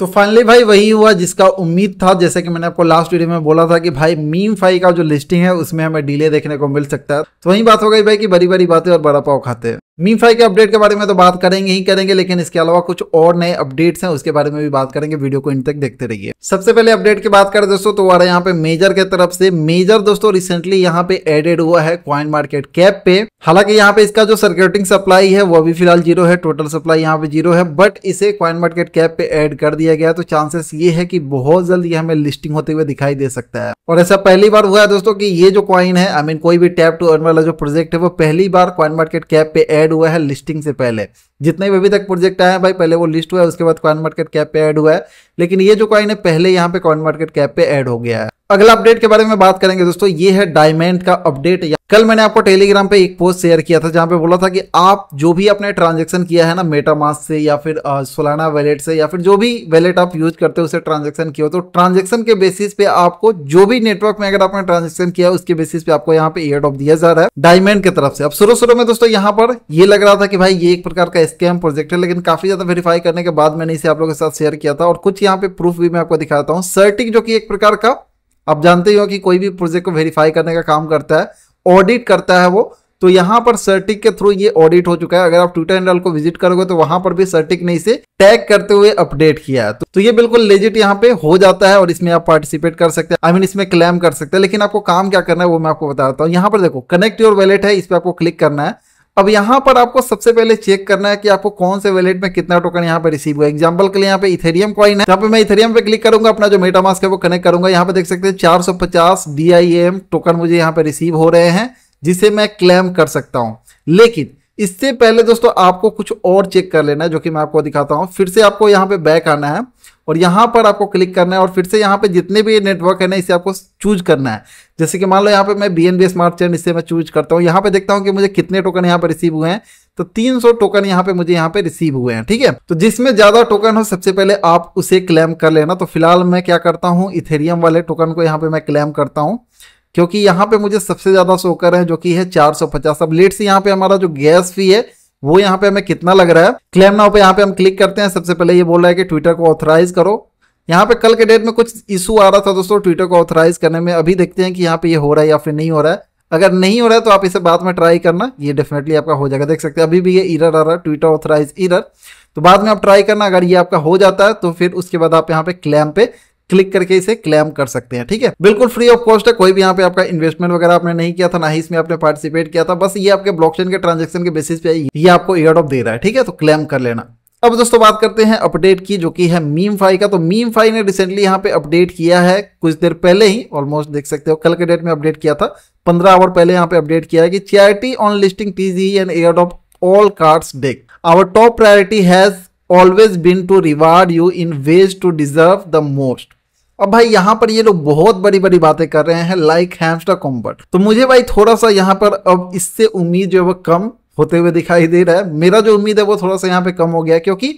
तो फाइनली भाई वही हुआ जिसका उम्मीद था जैसे कि मैंने आपको लास्ट वीडियो में बोला था कि भाई मीम फाई का जो लिस्टिंग है उसमें हमें डिले देखने को मिल सकता है तो वही बात हो गई भाई कि बड़ी बड़ी बातें और बड़ा पाव खाते हैं मी के अपडेट के बारे में तो बात करेंगे ही करेंगे लेकिन इसके अलावा कुछ और नए अपडेट्स हैं उसके बारे में भी बात करेंगे वीडियो को इन तक देखते रहिए सबसे पहले अपडेट की बात करें दोस्तों तो आ रहा है यहाँ पे मेजर के तरफ से मेजर दोस्तों रिसेंटली यहाँ पे एडेड हुआ है क्वाइन मार्केट कैप पे हालांकि यहाँ पे इसका जो सर्क्यूटिंग सप्लाई है वो भी फिलहाल जीरो है टोटल सप्लाई यहाँ पे जीरो है बट इसे क्वाइन मार्केट कैप पे एड कर दिया गया तो चांसेस ये है की बहुत जल्द ये हमें लिस्टिंग होते हुए दिखाई दे सकता है और ऐसा पहली बार हुआ है दोस्तों की ये जो क्वाइन है आई मीन कोई भी टैप टू अर्न वाला जो प्रोजेक्ट है वो पहली बार क्वाइन मार्केट कैप पे एड हुआ है लिस्टिंग से पहले जितने भी अभी तक प्रोजेक्ट आए हैं भाई पहले वो लिस्ट हुआ है उसके बाद कॉइन मार्केट कैप पे ऐड हुआ है लेकिन ये जो कॉइन है पहले यहाँ पे कॉइन मार्केट कैप पे ऐड हो गया है अगला अपडेट के बारे में बात करेंगे दोस्तों ये है डायमंड का अपडेट कल मैंने आपको टेलीग्राम पे एक पोस्ट शेयर किया था जहां पे बोला था कि आप जो भी आपने ट्रांजेक्शन किया है ना मेटामास से या फिर सोलाना वैलेट से या फिर जो भी वैलेट आप यूज करते हो उसे ट्रांजेक्शन किया हो तो ट्रांजेक्शन के बेसिस पे आपको जो भी नेटवर्क में अगर आपने ट्रांजेक्शन किया उसके बेसिस पे आपको यहाँ पे एयर ड्रॉप दिया जा रहा है डायमंड की तरफ से अब शुरू शुरू में दोस्तों यहाँ पर ये लग रहा था कि भाई ये एक प्रकार का स्कैम प्रोजेक्ट है लेकिन काफ़ी ज़्यादा वेरीफाई करने के बाद मैंने इसे आप लोगों के साथ शेयर किया था और कुछ यहाँ पे प्रूफ भी मैं आपको दिखाता हूँ सर्टिंग जो कि एक प्रकार का आप जानते ही हो कि कोई भी प्रोजेक्ट को वेरीफाई करने का काम करता है ऑडिट करता है वो तो यहाँ पर सर्टिक के थ्रू ये ऑडिट हो चुका है अगर आप ट्विटर हैंडल को विजिट करोगे तो वहां पर भी सर्टिक ने इसे टैग करते हुए अपडेट किया है तो, तो ये बिल्कुल लेजिट यहाँ पे हो जाता है और इसमें आप पार्टिसिपेट कर सकते हैं आई मीन इसमें क्लेम कर सकते हैं लेकिन आपको काम क्या करना है वो मैं आपको बताता हूँ यहाँ पर देखो कनेक्ट योर वैलेट है इस पर आपको क्लिक करना है अब यहाँ पर आपको सबसे पहले चेक करना है कि आपको कौन से वैलेट में कितना टोकन यहाँ पे रिसीव हुआ एग्जाम्पल के लिए यहाँ पे इथेरियम कॉइन है यहाँ पे मैं इथेरियम पे क्लिक करूंगा अपना जो मेटामास्क है वो कनेक्ट करूंगा यहाँ पे देख सकते हैं 450 एम टोकन मुझे यहाँ पे रिसीव हो रहे हैं जिसे मैं क्लेम कर सकता हूँ लेकिन इससे पहले दोस्तों आपको कुछ और चेक कर लेना है जो कि मैं आपको दिखाता हूँ फिर से आपको यहाँ पे बैक आना है और यहाँ पर आपको क्लिक करना है और फिर से यहाँ पे जितने भी नेटवर्क है ना इसे आपको चूज करना है जैसे कि मान लो यहाँ पे मैं B N B smart chain इसे मैं चूज करता हूँ यहाँ पे देखता हूँ कि मुझे कितने टोकन यहाँ पे रिसीव हुए हैं तो 300 टोकन यहाँ पे मुझे यहाँ पे रिसीव हुए हैं ठीक है तो जिसमें ज्यादा टोकन हो सबसे पहले आप उसे क्लेम कर लेना तो फिलहाल मैं क्या करता हूँ इथेरियम वाले टोकन को यहाँ पे मैं क्लेम करता हूँ क्योंकि यहाँ पे मुझे सबसे ज्यादा शोकर है जो कि है पचास अब लेट से यहाँ पे हमारा जो गैस फी है वो यहाँ पे हमें कितना लग रहा है क्लेम नाउ पे यहाँ पे हम क्लिक करते हैं सबसे पहले ये बोल रहा है कि ट्विटर को ऑथराइज करो यहाँ पे कल के डेट में कुछ इशू आ रहा था दोस्तों ट्विटर को ऑथराइज करने में अभी देखते हैं कि यहाँ पे ये हो रहा है या फिर नहीं हो रहा है अगर नहीं हो रहा है तो आप इसे बाद में ट्राई करना ये डेफिनेटली आपका हो जाएगा देख सकते हैं अभी भी ये इरर आ रहा है ट्विटर ऑथराइज इरर तो बाद में आप ट्राई करना अगर ये आपका हो जाता है तो फिर उसके बाद आप यहाँ पे क्लैम पे क्लिक करके इसे क्लेम कर सकते हैं ठीक है बिल्कुल फ्री ऑफ कॉस्ट है कोई भी यहाँ पे आपका इन्वेस्टमेंट वगैरह आपने नहीं किया था ना ही इसमें आपने पार्टिसिपेट किया था बस ये आपके ब्लॉकचेन के ट्रांजेक्शन के बेसिस पे ये आपको ईयर दे रहा है ठीक है तो क्लेम कर लेना अब दोस्तों बात करते हैं अपडेट की जो कि है मीम फाई का तो मीम फाई ने रिसेंटली यहाँ पे अपडेट किया है कुछ देर पहले ही ऑलमोस्ट देख सकते हो कल के डेट में अपडेट किया था पंद्रह आवर पहले यहाँ पे अपडेट किया है कि charity on listing TG and air of all cards deck our top priority has always been to reward you in ways to deserve the most अब भाई यहाँ पर ये लोग बहुत बड़ी बड़ी बातें कर रहे हैं लाइक हैमस्टर कॉम्बट तो मुझे भाई थोड़ा सा यहाँ पर अब इससे उम्मीद जो है वो कम होते हुए दिखाई दे रहा है मेरा जो उम्मीद है वो थोड़ा सा यहाँ पे कम हो गया क्योंकि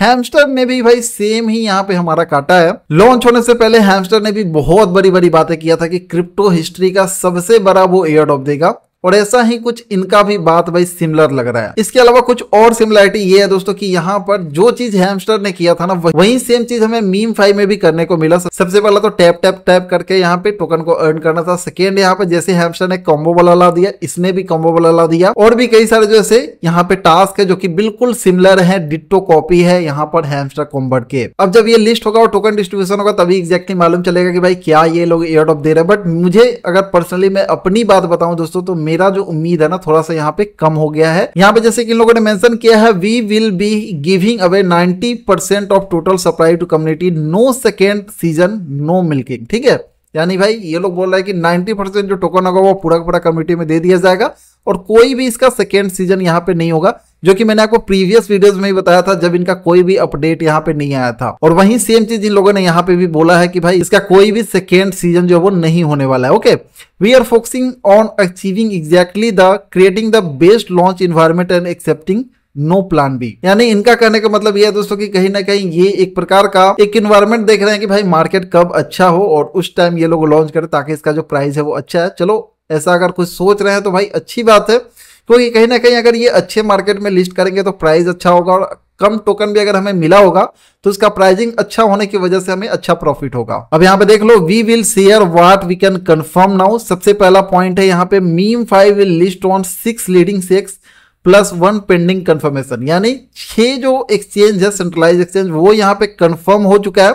हैमस्टर ने भी भाई सेम ही यहाँ पे हमारा काटा है लॉन्च होने से पहले हैमस्टर ने भी बहुत बड़ी बड़ी बातें किया था कि क्रिप्टो हिस्ट्री का सबसे बड़ा वो एयर ड्रॉप देगा और ऐसा ही कुछ इनका भी बात भाई सिमिलर लग रहा है इसके अलावा कुछ और सिमिलरिटी ये है दोस्तों कि यहाँ पर जो चीज हैमस्टर ने किया था ना वही सेम चीज हमें मीम फाइव में भी करने को मिला सबसे पहला तो टैप टैप टैप करके यहाँ पे टोकन को अर्न करना था सेकेंड यहाँ पे जैसे हेमस्टर ने कॉम्बो वाला ला दिया इसने भी कॉम्बो वाला ला दिया और भी कई सारे जो ऐसे यहाँ पे टास्क है जो की बिल्कुल सिमिलर है डिट्टो कॉपी है यहाँ पर हेमस्टर कॉम्बर्ट के अब जब ये लिस्ट होगा और टोकन डिस्ट्रीब्यूशन होगा तभी एग्जैक्टली मालूम चलेगा कि भाई क्या ये लोग एयर ऑफ दे रहे हैं बट मुझे अगर पर्सनली मैं अपनी बात बताऊं दोस्तों तो मेरा जो उम्मीद है ना थोड़ा सा यहाँ पे कम हो गया है यहाँ पे जैसे कि इन लोगों ने मेंशन किया है we will be giving away 90 percent of total supply to community no second season no milking ठीक है यानी भाई ये लोग बोल रहे हैं कि 90 परसेंट जो टोकन होगा वो पूरा पूरा कम्युनिटी में दे दिया जाएगा और कोई भी इसका सेकेंड सीजन यहाँ पे नहीं होगा जो कि मैंने आपको प्रीवियस वीडियोस में ही बताया था जब इनका कोई भी अपडेट यहाँ पे नहीं आया था और वहीं सेम चीज इन लोगों ने यहाँ पे भी बोला है कि भाई इसका कोई भी सेकेंड सीजन जो है वो नहीं होने वाला है okay we are focusing on achieving exactly the creating the best launch environment and accepting no plan B यानी इनका कहने का मतलब यह है दोस्तों कि कहीं ना कहीं ये एक प्रकार का एक इन्वायरमेंट देख रहे हैं कि भाई मार्केट कब अच्छा हो और उस टाइम ये लोग लॉन्च करें ताकि इसका जो प्राइस है वो अच्छा है चलो ऐसा अगर कुछ सोच रहे हैं तो भाई अच्छी बात है क्योंकि कहीं ना कहीं अगर ये अच्छे मार्केट में लिस्ट करेंगे तो प्राइस अच्छा होगा और कम टोकन भी अगर हमें मिला होगा तो उसका प्राइसिंग अच्छा होने की वजह से हमें अच्छा प्रॉफिट होगा अब यहाँ पे देख लो we will share what we can confirm now सबसे पहला पॉइंट है यहाँ पे meme five will list on six leading CEXs plus one pending confirmation यानी छह जो एक्सचेंज है सेंट्रलाइज एक्सचेंज वो यहाँ पे कंफर्म हो चुका है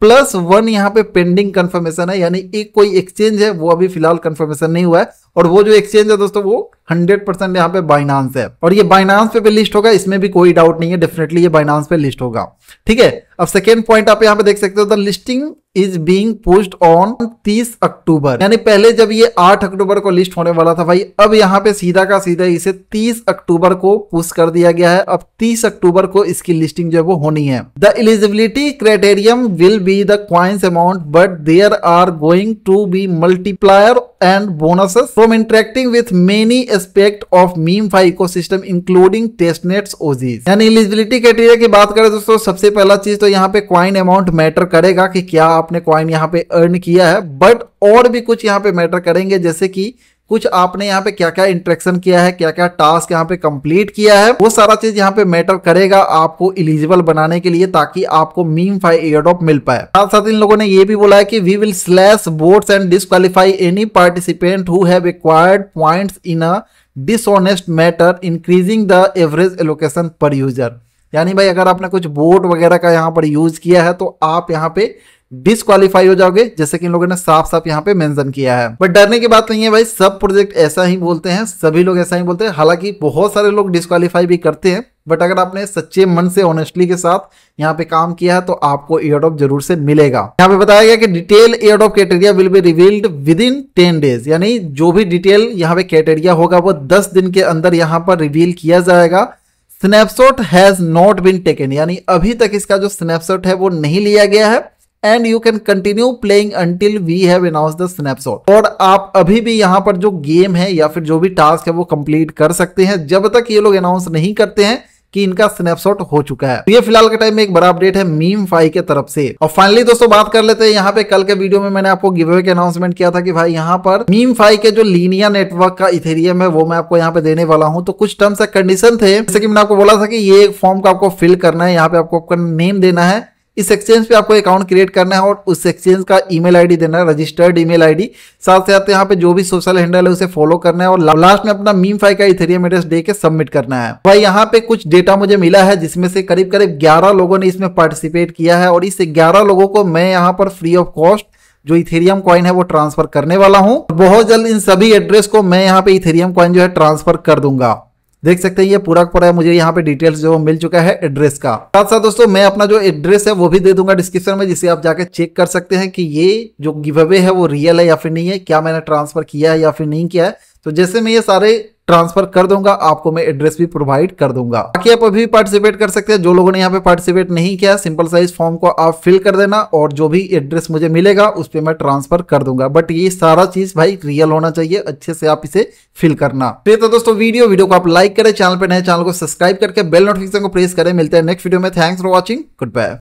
प्लस वन यहाँ पे पेंडिंग कंफर्मेशन है यानी एक कोई एक्सचेंज है वो अभी फिलहाल कंफर्मेशन नहीं हुआ है और वो जो एक्सचेंज है दोस्तों वो हंड्रेड परसेंट यहाँ पे बाइनांस है और ये बाइनांस पे भी लिस्ट होगा इसमें भी कोई डाउट नहीं है डेफिनेटली ये बाइनांस पे लिस्ट होगा ठीक है अब सेकेंड पॉइंट आप यहाँ पे देख सकते हो the listing is being post on 30 October यानी पहले जब ये 8 अक्टूबर को लिस्ट होने वाला था भाई अब यहाँ पे सीधा का सीधा इसे 30 अक्टूबर को पुश कर दिया गया है अब 30 अक्टूबर को इसकी लिस्टिंग जो है वो होनी है the eligibility criterium will be the coins amount but there are going to be multiplier and bonuses from interacting with many aspect of meme five system including testnet OGs यानी एलिजिबिलिटी क्राइटेरिया की बात करें दोस्तों सबसे पहला चीज तो यहाँ पे क्वाइन अमाउंट मैटर करेगा कि क्या आपने क्वाइन यहाँ पे अर्न किया है बट और भी कुछ यहाँ पे मैटर करेंगे जैसे कि कुछ आपने यहाँ पे क्या क्या इंट्रेक्शन किया है क्या क्या टास्क यहाँ पे कंप्लीट किया है वो सारा चीज यहाँ पे मैटर करेगा आपको इलिजिबल बनाने के लिए ताकि आपको मीम फाइव एयरडॉप मिल पाए साथ साथ इन लोगों ने ये भी बोला है कि we will slash bots and disqualify any participant who have in a dishonest matter increasing the average allocation per user यानी भाई अगर आपने कुछ बोर्ड वगैरह का यहाँ पर यूज किया है तो आप यहाँ पे डिसक्वालीफाई हो जाओगे जैसे कि इन लोगों ने साफ साफ यहाँ पे मेंशन किया है बट डरने की बात नहीं है भाई सब प्रोजेक्ट ऐसा ही बोलते हैं सभी लोग ऐसा ही बोलते हैं हालांकि बहुत सारे लोग डिसक्वालीफाई भी करते हैं बट अगर आपने सच्चे मन से ऑनेस्टली के साथ यहाँ पे काम किया है तो आपको एयरडॉप जरूर से मिलेगा यहाँ पे बताया गया कि detail airdrop criteria will be revealed within ten days यानी जो भी डिटेल यहाँ पे क्राइटेरिया होगा वो दस दिन के अंदर यहाँ पर रिवील किया जाएगा snapshot has not been taken यानी अभी तक इसका जो स्नैपशॉट है वो नहीं लिया गया है and you can continue playing until we have announce the snapshot और आप अभी भी यहां पर जो गेम है या फिर जो भी टास्क है वो कंप्लीट कर सकते हैं जब तक ये लोग अनाउंस नहीं करते हैं कि इनका स्नैपशॉट हो चुका है तो ये फिलहाल के टाइम में एक बड़ा अपडेट है मीम फाई के तरफ से और फाइनली दोस्तों बात कर लेते हैं यहाँ पे कल के वीडियो में मैंने आपको गिवे के अनाउंसमेंट किया था कि भाई यहाँ पर मीम फाई के जो लीनिया नेटवर्क का इथेरियम है वो मैं आपको यहाँ पे देने वाला हूँ तो कुछ टर्म्स एंड कंडीशन थे जैसे कि मैंने आपको बोला था कि ये एक फॉर्म का आपको फिल करना है यहाँ पे आपको अपना नेम देना है इस एक्सचेंज पे आपको अकाउंट क्रिएट करना है और उस एक्सचेंज का ईमेल आईडी देना है रजिस्टर्ड ईमेल आईडी साथ साथ यहाँ पे जो भी सोशल हैंडल है उसे फॉलो करना है और लास्ट में अपना मीम फाइव का इथेरियम एड्रेस दे के सबमिट करना है भाई यहाँ पे कुछ डेटा मुझे मिला है जिसमें से करीब करीब ग्यारह लोगों ने इसमें पार्टिसिपेट किया है और इस ग्यारह लोगों को मैं यहाँ पर फ्री ऑफ कॉस्ट जो इथेरियम कॉइन है वो ट्रांसफर करने वाला हूँ बहुत जल्द इन सभी एड्रेस को मैं यहाँ पे इथेरियम कॉइन जो है ट्रांसफर कर दूंगा देख सकते हैं ये पूरा पूरा मुझे यहाँ पे डिटेल्स जो मिल चुका है एड्रेस का साथ साथ दोस्तों मैं अपना जो एड्रेस है वो भी दे दूंगा डिस्क्रिप्शन में जिसे आप जाके चेक कर सकते हैं कि ये जो गिव अवे है वो रियल है या फिर नहीं है क्या मैंने ट्रांसफर किया है या फिर नहीं किया है तो जैसे मैं ये सारे ट्रांसफर कर दूंगा आपको मैं एड्रेस भी प्रोवाइड कर दूंगा बाकी आप अभी पार्टिसिपेट कर सकते हैं जो लोगों ने यहाँ पे पार्टिसिपेट नहीं किया सिंपल साइज फॉर्म को आप फिल कर देना और जो भी एड्रेस मुझे मिलेगा उस पर मैं ट्रांसफर कर दूंगा बट ये सारा चीज भाई रियल होना चाहिए अच्छे से आप इसे फिल करना फिर तो दोस्तों वीडियो वीडियो को आप लाइक करें चैनल पर नए चैनल को सब्सक्राइब करके बेल नोटिफिकेशन को प्रेस करें मिलते हैं नेक्स्ट वीडियो में thanks for watching good bye